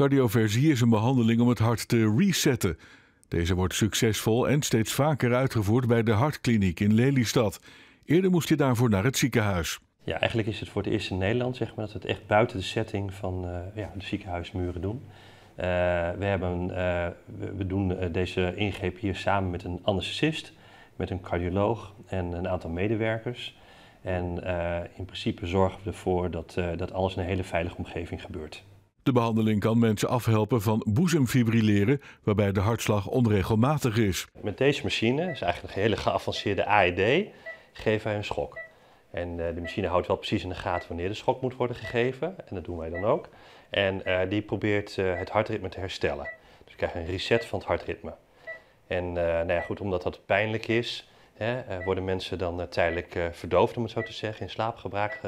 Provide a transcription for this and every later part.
Cardioversie is een behandeling om het hart te resetten. Deze wordt succesvol en steeds vaker uitgevoerd bij de hartkliniek in Lelystad. Eerder moest je daarvoor naar het ziekenhuis. Ja, eigenlijk is het voor het eerst in Nederland zeg maar, dat we het echt buiten de setting van eh, ja, de ziekenhuismuren doen. Eh, we, hebben, eh, we, we, doen deze ingreep hier samen met een anesthesist, met een cardioloog en een aantal medewerkers. En in principe zorgen we ervoor dat, dat alles in een hele veilige omgeving gebeurt. De behandeling kan mensen afhelpen van boezemfibrilleren, waarbij de hartslag onregelmatig is. Met deze machine, is eigenlijk een hele geavanceerde AED, geven wij een schok. En eh, de machine houdt wel precies in de gaten wanneer de schok moet worden gegeven, en dat doen wij dan ook. En eh, die probeert eh, het hartritme te herstellen. Dus we krijgt een reset van het hartritme. En nou ja, goed, omdat dat pijnlijk is, worden mensen dan tijdelijk verdoofd, om het zo te zeggen, in slaap gebracht.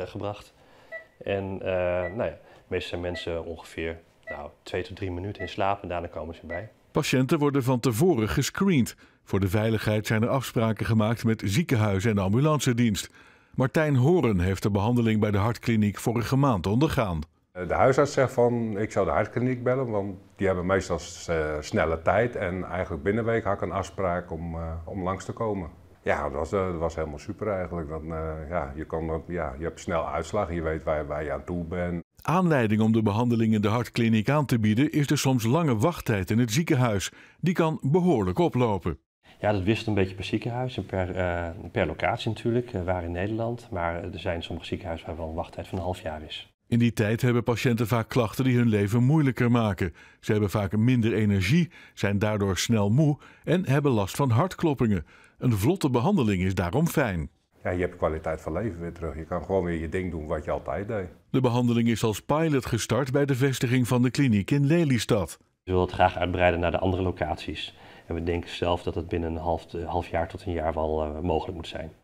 En eh, nou ja, meestal zijn mensen ongeveer nou, twee tot drie minuten in slaap en daarna komen ze bij. Patiënten worden van tevoren gescreend. Voor de veiligheid zijn er afspraken gemaakt met ziekenhuizen en de ambulancedienst. Martijn Horen heeft de behandeling bij de hartkliniek vorige maand ondergaan. Eh, de huisarts zegt van ik zou de hartkliniek bellen, want die hebben meestal eh, snelle tijd. En eigenlijk binnen een week had ik een afspraak om, om langs te komen. Ja, dat was, eh, was helemaal super eigenlijk. Dan, eh, ja, je, kan, ja, je hebt snel uitslag, je weet waar, je aan toe bent. Aanleiding om de behandeling in de hartkliniek aan te bieden is de soms lange wachttijd in het ziekenhuis. Die kan behoorlijk oplopen. Ja, dat wist een beetje per ziekenhuis en per, eh, per locatie natuurlijk, waar in Nederland. Maar er zijn sommige ziekenhuizen waarvan een wachttijd van een half jaar is. In die tijd hebben patiënten vaak klachten die hun leven moeilijker maken. Ze hebben vaak minder energie, zijn daardoor snel moe en hebben last van hartkloppingen. Een vlotte behandeling is daarom fijn. Ja, je hebt kwaliteit van leven weer terug. Je kan gewoon weer je ding doen wat je altijd deed. De behandeling is als pilot gestart bij de vestiging van de kliniek in Lelystad. We willen het graag uitbreiden naar de andere locaties. En we denken zelf dat het binnen een half, eh, half jaar tot een jaar wel eh, mogelijk moet zijn.